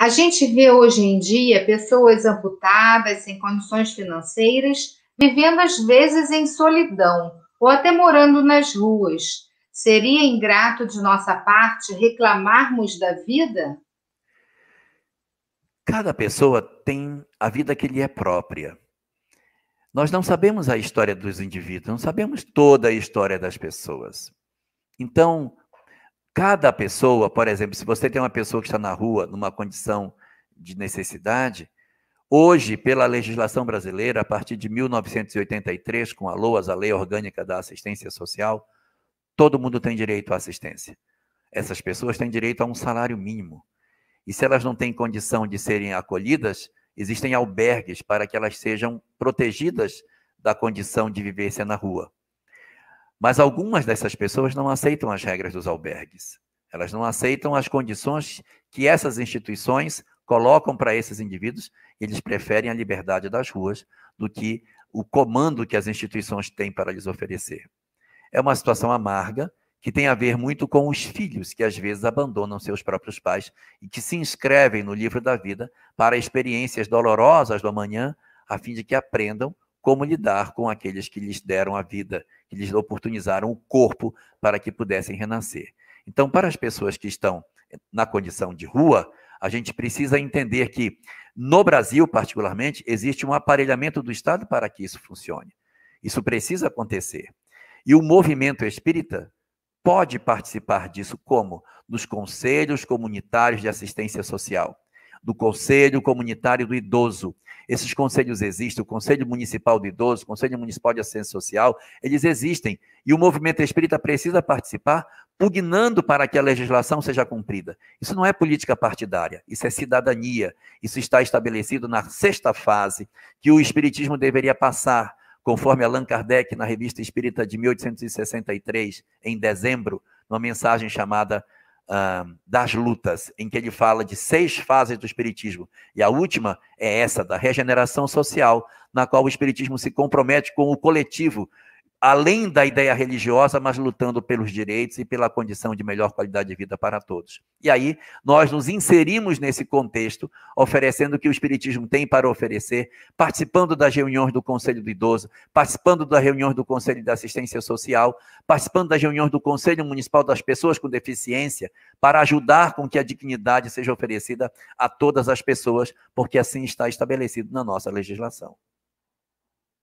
A gente vê hoje em dia pessoas amputadas, sem condições financeiras, vivendo às vezes em solidão ou até morando nas ruas. Seria ingrato de nossa parte reclamarmos da vida? Cada pessoa tem a vida que lhe é própria. Nós não sabemos a história dos indivíduos, não sabemos toda a história das pessoas. Então, Cada pessoa, por exemplo, se você tem uma pessoa que está na rua numa condição de necessidade, hoje, pela legislação brasileira, a partir de 1983, com a LOAS, a Lei Orgânica da Assistência Social, todo mundo tem direito à assistência. Essas pessoas têm direito a um salário mínimo. E se elas não têm condição de serem acolhidas, existem albergues para que elas sejam protegidas da condição de vivência na rua. Mas algumas dessas pessoas não aceitam as regras dos albergues. Elas não aceitam as condições que essas instituições colocam para esses indivíduos. Eles preferem a liberdade das ruas do que o comando que as instituições têm para lhes oferecer. É uma situação amarga que tem a ver muito com os filhos que às vezes abandonam seus próprios pais e que se inscrevem no livro da vida para experiências dolorosas do amanhã, a fim de que aprendam como lidar com aqueles que lhes deram a vida, que lhes oportunizaram o corpo para que pudessem renascer. Então, para as pessoas que estão na condição de rua, a gente precisa entender que, no Brasil, particularmente, existe um aparelhamento do Estado para que isso funcione. Isso precisa acontecer. E o movimento espírita pode participar disso como? Nos conselhos comunitários de assistência social do Conselho Comunitário do Idoso. Esses conselhos existem, o Conselho Municipal do Idoso, o Conselho Municipal de Assistência Social, eles existem. E o movimento espírita precisa participar, pugnando para que a legislação seja cumprida. Isso não é política partidária, isso é cidadania. Isso está estabelecido na sexta fase que o Espiritismo deveria passar, conforme Allan Kardec, na Revista Espírita de 1863, em dezembro, numa mensagem chamada uh, das lutas, em que ele fala de seis fases do Espiritismo. E a última é essa, da regeneração social, na qual o Espiritismo se compromete com o coletivo, além da ideia religiosa, mas lutando pelos direitos e pela condição de melhor qualidade de vida para todos. E aí nós nos inserimos nesse contexto, oferecendo o que o Espiritismo tem para oferecer, participando das reuniões do Conselho do Idoso, participando das reuniões do Conselho da Assistência Social, participando das reuniões do Conselho Municipal das Pessoas com Deficiência, para ajudar com que a dignidade seja oferecida a todas as pessoas, porque assim está estabelecido na nossa legislação.